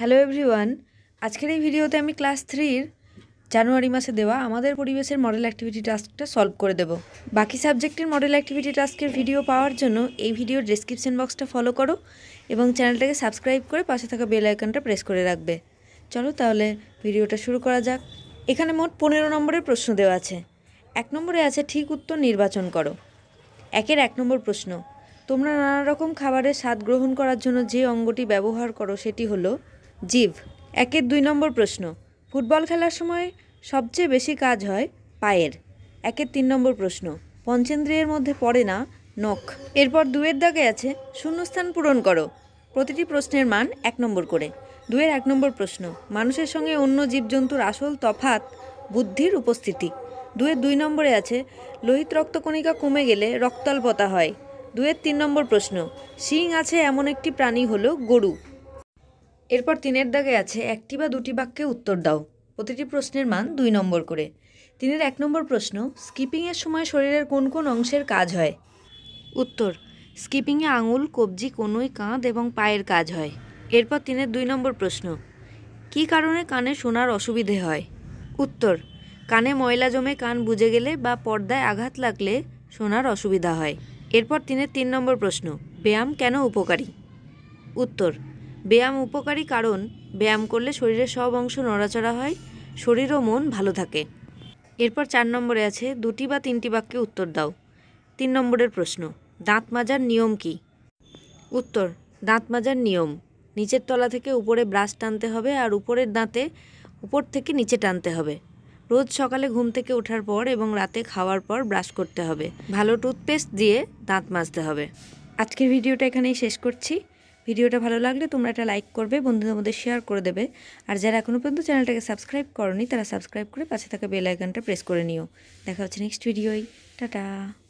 hello everyone আজকের এই ভিডিওতে আমি ক্লাস থ্রির জানুয়ারি মাসে দেওয়া আমাদের পরিবেশের মডেল অ্যাক্টিভিটি টাস্কটা সলভ করে দেব বাকি সাবজেক্টের মডেল অ্যাক্টিভিটি টাস্কের ভিডিও পাওয়ার জন্য এই ভিডিওর ডেসক্রিপশন বক্সটা ফলো করো এবং চ্যানেলটাকে সাবস্ক্রাইব করে পাশে থাকা বেল আইকনটা প্রেস করে রাখবে চলো তাহলে ভিডিওটা শুরু করা যাক এখানে মোট পনেরো নম্বরের প্রশ্ন দেওয়া আছে এক নম্বরে আছে ঠিক উত্তর নির্বাচন করো একের এক নম্বর প্রশ্ন তোমরা নানা রকম খাবারের স্বাদ গ্রহণ করার জন্য যে অঙ্গটি ব্যবহার করো সেটি হলো জীব একের দুই নম্বর প্রশ্ন ফুটবল খেলার সময় সবচেয়ে বেশি কাজ হয় পায়ের একের তিন নম্বর প্রশ্ন পঞ্চেন্দ্রিয়ের মধ্যে পড়ে না নখ এরপর দুয়ের দাগে আছে শূন্যস্থান পূরণ করো প্রতিটি প্রশ্নের মান এক নম্বর করে দুয়ের এক নম্বর প্রশ্ন মানুষের সঙ্গে অন্য জীবজন্তুর আসল তফাৎ বুদ্ধির উপস্থিতি দুয়ের দুই নম্বরে আছে লোহিত রক্তকণিকা কমে গেলে রক্তাল্পতা হয় দুয়ের তিন নম্বর প্রশ্ন শিং আছে এমন একটি প্রাণী হলো গরু এরপর তিনের দাগে আছে একটি বা দুটি বাক্যে উত্তর দাও প্রতিটি প্রশ্নের মান দুই নম্বর করে তিনের এক নম্বর প্রশ্ন স্কিপিংয়ের সময় শরীরের কোন কোন অংশের কাজ হয় উত্তর স্কিপিংয়ে আঙুল কবজি কনুই কাঁধ এবং পায়ের কাজ হয় এরপর তিনের দুই নম্বর প্রশ্ন কি কারণে কানে শোনার অসুবিধে হয় উত্তর কানে ময়লা জমে কান বুঝে গেলে বা পর্দায় আঘাত লাগলে শোনার অসুবিধা হয় এরপর তিনের তিন নম্বর প্রশ্ন ব্যায়াম কেন উপকারী উত্তর ব্যায়াম উপকারী কারণ ব্যায়াম করলে শরীরের সব অংশ নড়াচড়া হয় শরীর ও মন ভালো থাকে এরপর চার নম্বরে আছে দুটি বা তিনটি বাক্যে উত্তর দাও তিন নম্বরের প্রশ্ন দাঁত মাজার নিয়ম কি উত্তর দাঁত মাজার নিয়ম নিচের তলা থেকে উপরে ব্রাশ টানতে হবে আর উপরের দাঁতে উপর থেকে নিচে টানতে হবে রোজ সকালে ঘুম থেকে ওঠার পর এবং রাতে খাওয়ার পর ব্রাশ করতে হবে ভালো টুথপেস্ট দিয়ে দাঁত মাজতে হবে আজকের ভিডিওটা এখানেই শেষ করছি ভিডিওটা ভালো লাগলে তোমরা এটা লাইক করবে বন্ধুদের মধ্যে শেয়ার করে দেবে আর যারা এখনও পর্যন্ত চ্যানেলটাকে সাবস্ক্রাইব করনি তারা সাবস্ক্রাইব করে পাশে থাকা বেল আইকনটা প্রেস করে নিও দেখা হচ্ছে নেক্সট ভিডিওই টাটা